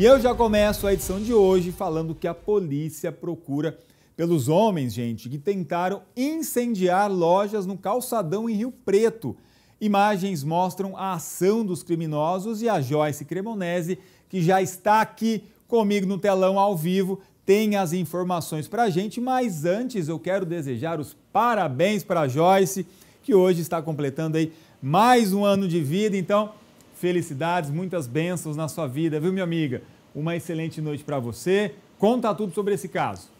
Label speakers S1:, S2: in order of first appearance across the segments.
S1: E eu já começo a edição de hoje falando que a polícia procura pelos homens, gente, que tentaram incendiar lojas no calçadão em Rio Preto. Imagens mostram a ação dos criminosos e a Joyce Cremonese, que já está aqui comigo no telão ao vivo, tem as informações para a gente. Mas antes eu quero desejar os parabéns para a Joyce, que hoje está completando aí mais um ano de vida. Então, felicidades, muitas bênçãos na sua vida, viu, minha amiga? Uma excelente noite para você. Conta tudo sobre esse caso.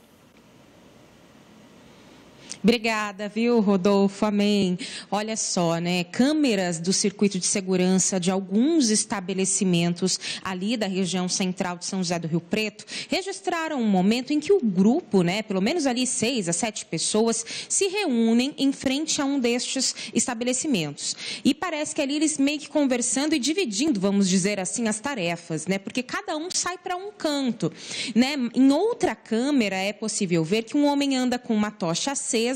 S2: Obrigada, viu, Rodolfo? Amém. Olha só, né? Câmeras do circuito de segurança de alguns estabelecimentos ali da região central de São José do Rio Preto registraram um momento em que o grupo, né, pelo menos ali seis a sete pessoas, se reúnem em frente a um destes estabelecimentos. E parece que ali eles meio que conversando e dividindo, vamos dizer assim, as tarefas, né? Porque cada um sai para um canto, né? Em outra câmera é possível ver que um homem anda com uma tocha acesa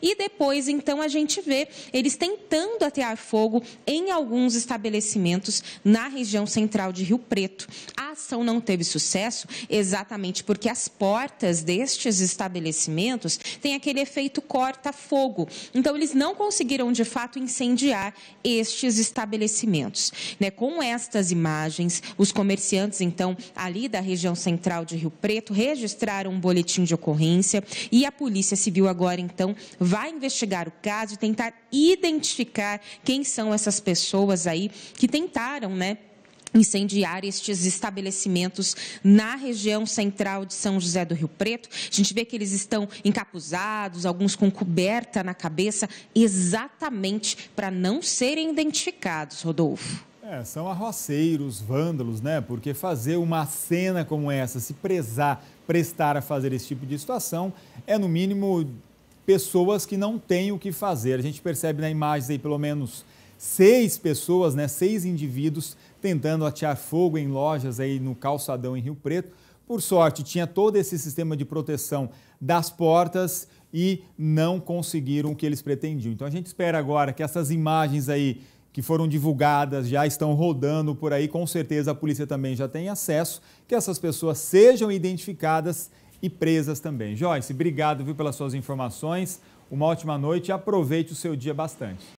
S2: e depois então a gente vê eles tentando atear fogo em alguns estabelecimentos na região central de Rio Preto. A ação não teve sucesso exatamente porque as portas destes estabelecimentos têm aquele efeito corta-fogo. Então, eles não conseguiram, de fato, incendiar estes estabelecimentos. Né? Com estas imagens, os comerciantes, então, ali da região central de Rio Preto, registraram um boletim de ocorrência e a Polícia Civil agora, então, vai investigar o caso e tentar identificar quem são essas pessoas aí que tentaram, né? incendiar estes estabelecimentos na região central de São José do Rio Preto. A gente vê que eles estão encapuzados, alguns com coberta na cabeça, exatamente para não serem identificados, Rodolfo.
S1: É, são arroceiros, vândalos, né? Porque fazer uma cena como essa, se prezar, prestar a fazer esse tipo de situação, é no mínimo pessoas que não têm o que fazer. A gente percebe na imagem aí pelo menos seis pessoas, né? Seis indivíduos tentando atear fogo em lojas aí no calçadão em Rio Preto. Por sorte, tinha todo esse sistema de proteção das portas e não conseguiram o que eles pretendiam. Então a gente espera agora que essas imagens aí que foram divulgadas já estão rodando por aí, com certeza a polícia também já tem acesso, que essas pessoas sejam identificadas e presas também. Joyce, obrigado viu, pelas suas informações. Uma ótima noite e aproveite o seu dia bastante.